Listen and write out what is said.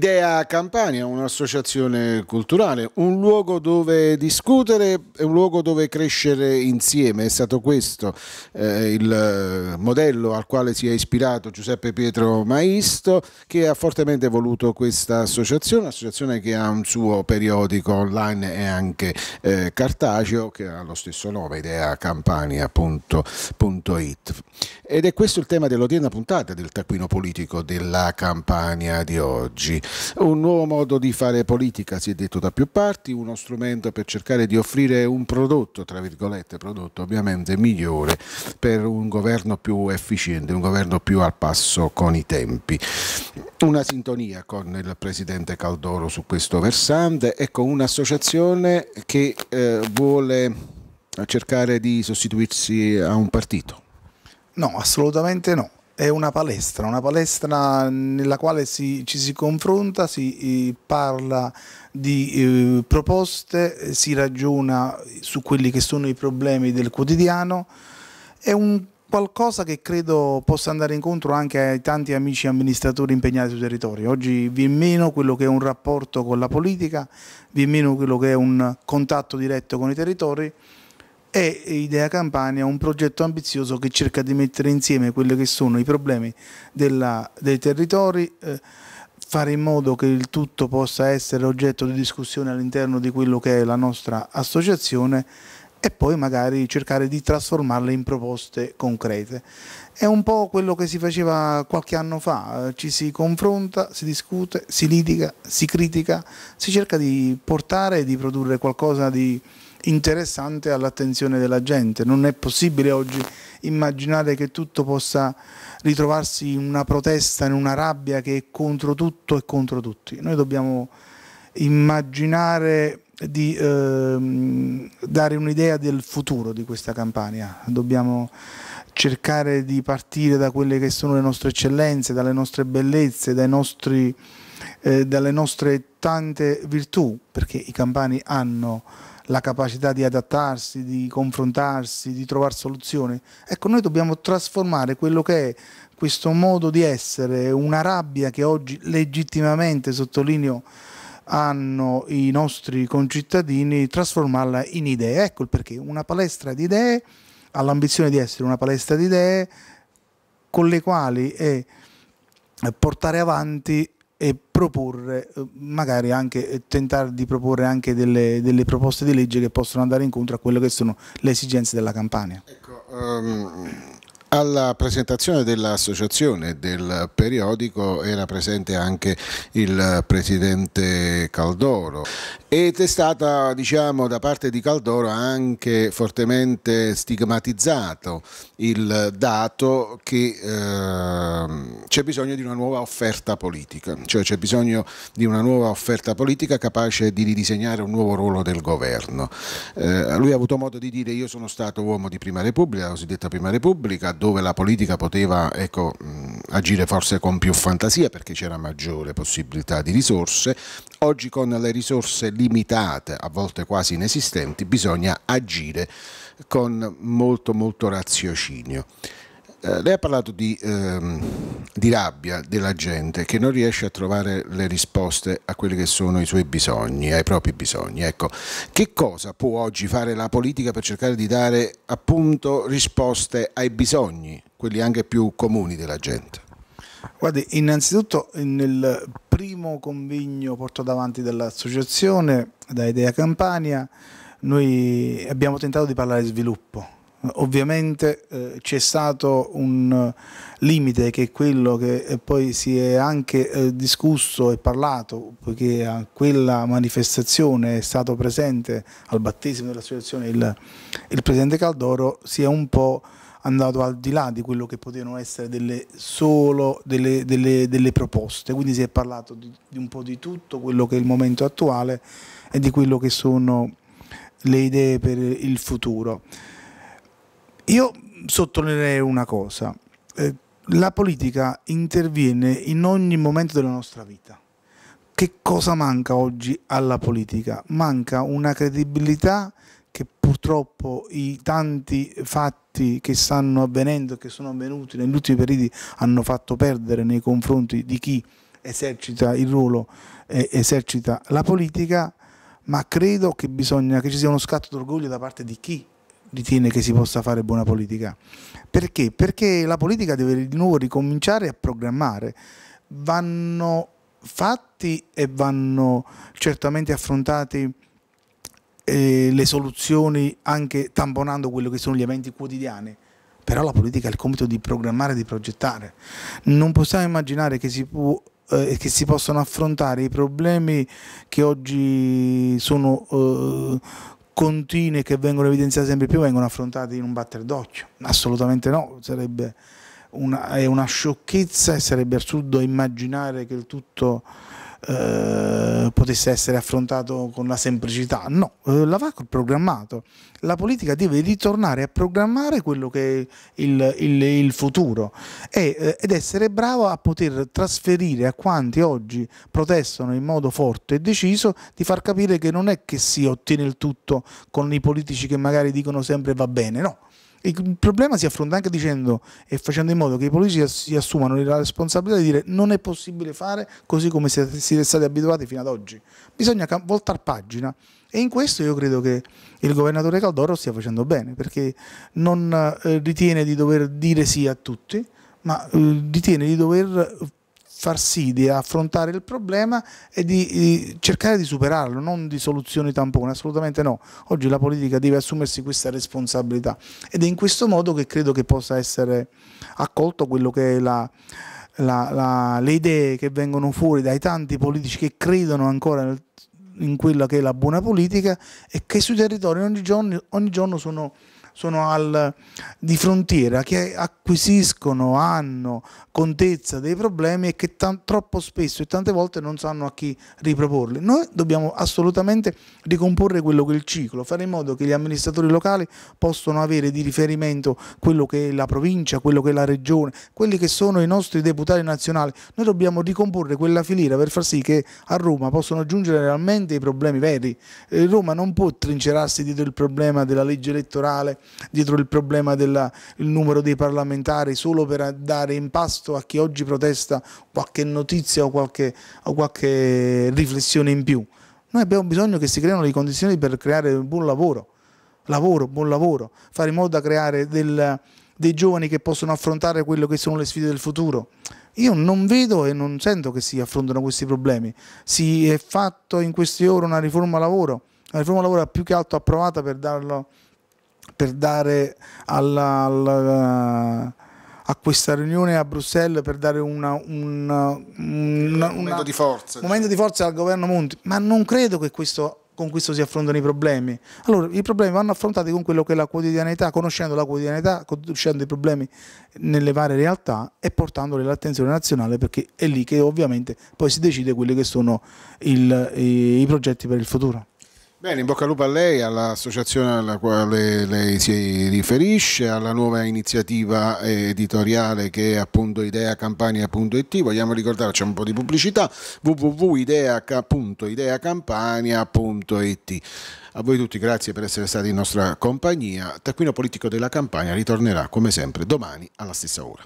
Idea Campania, un'associazione culturale, un luogo dove discutere e un luogo dove crescere insieme. È stato questo eh, il modello al quale si è ispirato Giuseppe Pietro Maisto che ha fortemente voluto questa associazione, associazione che ha un suo periodico online e anche eh, cartaceo che ha lo stesso nome, ideacampania.it. Ed è questo il tema dell'odierna puntata del taccuino politico della Campania di oggi. Un nuovo modo di fare politica, si è detto da più parti, uno strumento per cercare di offrire un prodotto, tra virgolette, prodotto ovviamente migliore per un governo più efficiente, un governo più al passo con i tempi. Una sintonia con il presidente Caldoro su questo versante ecco un'associazione che eh, vuole cercare di sostituirsi a un partito. No, assolutamente no. È una palestra, una palestra nella quale si, ci si confronta, si eh, parla di eh, proposte, eh, si ragiona su quelli che sono i problemi del quotidiano. È un qualcosa che credo possa andare incontro anche ai tanti amici amministratori impegnati sul territorio. Oggi vi è meno quello che è un rapporto con la politica, vi è meno quello che è un contatto diretto con i territori è Idea Campania un progetto ambizioso che cerca di mettere insieme quelli che sono i problemi della, dei territori, eh, fare in modo che il tutto possa essere oggetto di discussione all'interno di quello che è la nostra associazione e poi magari cercare di trasformarle in proposte concrete. È un po' quello che si faceva qualche anno fa, ci si confronta, si discute, si litiga, si critica, si cerca di portare e di produrre qualcosa di interessante all'attenzione della gente. Non è possibile oggi immaginare che tutto possa ritrovarsi in una protesta, in una rabbia che è contro tutto e contro tutti. Noi dobbiamo immaginare di ehm, dare un'idea del futuro di questa campagna. Dobbiamo cercare di partire da quelle che sono le nostre eccellenze, dalle nostre bellezze, nostri, eh, dalle nostre tante virtù, perché i campani hanno la capacità di adattarsi, di confrontarsi, di trovare soluzioni. Ecco, noi dobbiamo trasformare quello che è questo modo di essere, una rabbia che oggi legittimamente, sottolineo, hanno i nostri concittadini, trasformarla in idee. Ecco il perché, una palestra di idee ha l'ambizione di essere una palestra di idee con le quali è eh, portare avanti e proporre, eh, magari anche eh, tentare di proporre anche delle, delle, proposte di legge che possono andare incontro a quelle che sono le esigenze della campagna. Ecco, um alla presentazione dell'associazione del periodico era presente anche il presidente Caldoro ed è stata diciamo, da parte di Caldoro anche fortemente stigmatizzato il dato che eh, c'è bisogno di una nuova offerta politica, cioè c'è bisogno di una nuova offerta politica capace di ridisegnare un nuovo ruolo del governo. Eh, lui ha avuto modo di dire io sono stato uomo di Prima Repubblica, la cosiddetta Prima Repubblica, dove la politica poteva ecco, agire forse con più fantasia perché c'era maggiore possibilità di risorse, oggi con le risorse limitate, a volte quasi inesistenti, bisogna agire con molto molto raziocinio. Eh, lei ha parlato di, ehm, di, rabbia della gente che non riesce a trovare le risposte a quelli che sono i suoi bisogni, ai propri bisogni. Ecco, che cosa può oggi fare la politica per cercare di dare appunto risposte ai bisogni, quelli anche più comuni della gente? Guardi, innanzitutto nel primo convegno portato avanti dall'associazione, da Idea Campania, noi abbiamo tentato di parlare di sviluppo Ovviamente eh, c'è stato un limite che è quello che eh, poi si è anche eh, discusso e parlato, poiché a quella manifestazione è stato presente al battesimo dell'associazione il, il presidente Caldoro, si è un po' andato al di là di quello che potevano essere delle solo delle, delle, delle proposte, quindi si è parlato di, di, un po' di tutto quello che è il momento attuale e di quello che sono le idee per il futuro. Io sottolineerei una cosa, eh, la politica interviene in ogni momento della nostra vita. Che cosa manca oggi alla politica? Manca una credibilità che purtroppo i tanti fatti che stanno avvenendo e che sono avvenuti negli ultimi periodi hanno fatto perdere nei confronti di chi esercita il ruolo e esercita la politica, ma credo che bisogna che ci sia uno scatto d'orgoglio da parte di chi ritiene che si possa fare buona politica. Perché? Perché la politica deve di nuovo ricominciare a programmare. Vanno fatti e vanno certamente affrontati eh, le soluzioni anche tamponando quello che sono gli eventi quotidiani. Però la politica ha il compito di programmare, e di progettare. Non possiamo immaginare che si, può, eh, che si possano affrontare i problemi che oggi sono eh, continue che vengono evidenziate sempre più vengono affrontate in un batter d'occhio. Assolutamente no, sarebbe una, è una sciocchezza e sarebbe assurdo immaginare che il tutto eh, potesse essere affrontato con la semplicità. No, eh, la VAC programmato. La politica deve ritornare a programmare quello che è il, il, il futuro e, eh, ed essere bravo a poter trasferire a quanti oggi protestano in modo forte e deciso di far capire che non è che si ottiene il tutto con i politici che magari dicono sempre va bene, no il problema si affronta anche dicendo e facendo in modo che i politici si assumano la responsabilità di dire non è possibile fare così come siete stati abituati fino ad oggi. Bisogna voltare pagina e in questo io credo che il governatore Caldoro stia facendo bene perché non eh, ritiene di dover dire sì a tutti, ma eh, ritiene di dover far sì di affrontare il problema e di, di cercare di superarlo, non di soluzioni tampone, assolutamente no. Oggi la politica deve assumersi questa responsabilità ed è in questo modo che credo che possa essere accolto quello che è la, la, la, le idee che vengono fuori dai tanti politici che credono ancora nel, in quella che è la buona politica e che sui territori ogni giorno, ogni giorno sono sono al, di frontiera, che acquisiscono, hanno contezza dei problemi e che troppo spesso e tante volte non sanno a chi riproporli. Noi dobbiamo assolutamente ricomporre quello che è il ciclo, fare in modo che gli amministratori locali possano avere di riferimento quello che è la provincia, quello che è la regione, quelli che sono i nostri deputati nazionali. Noi dobbiamo ricomporre quella filiera per far sì che a Roma possano giungere realmente i problemi veri. Eh, Roma non può trincerarsi dietro il problema della legge elettorale dietro il problema del numero dei parlamentari solo per dare in pasto a chi oggi protesta qualche notizia o qualche, o qualche riflessione in più. Noi abbiamo bisogno che si creino le condizioni per creare un buon lavoro, lavoro, buon lavoro, fare in modo da creare del, dei giovani che possono affrontare quelle che sono le sfide del futuro. Io non vedo e non sento che si affrontano questi problemi. Si è fatto in queste ore una riforma lavoro, una riforma lavoro più che altro approvata per darlo per dare alla, alla eh, a questa riunione a Bruxelles per dare una, una, una, un momento di forza. momento di diciamo. forza al governo Monti, ma non credo che questo, con questo si affrontano i problemi. Allora, i problemi vanno affrontati con quello che è la quotidianità, conoscendo la quotidianità, conoscendo i problemi nelle varie realtà e portandoli all'attenzione nazionale perché è lì che ovviamente poi si decide quelli che sono il, i, i progetti per il futuro. Bene, in bocca al lupo a lei, all'associazione alla quale lei si riferisce, alla nuova iniziativa eh, editoriale che è appunto ideacampania.it, vogliamo ricordarci un po' di pubblicità, www.ideacampania.it. A voi tutti grazie per essere stati in nostra compagnia, Taccuino Politico della Campania ritornerà come sempre domani alla stessa ora.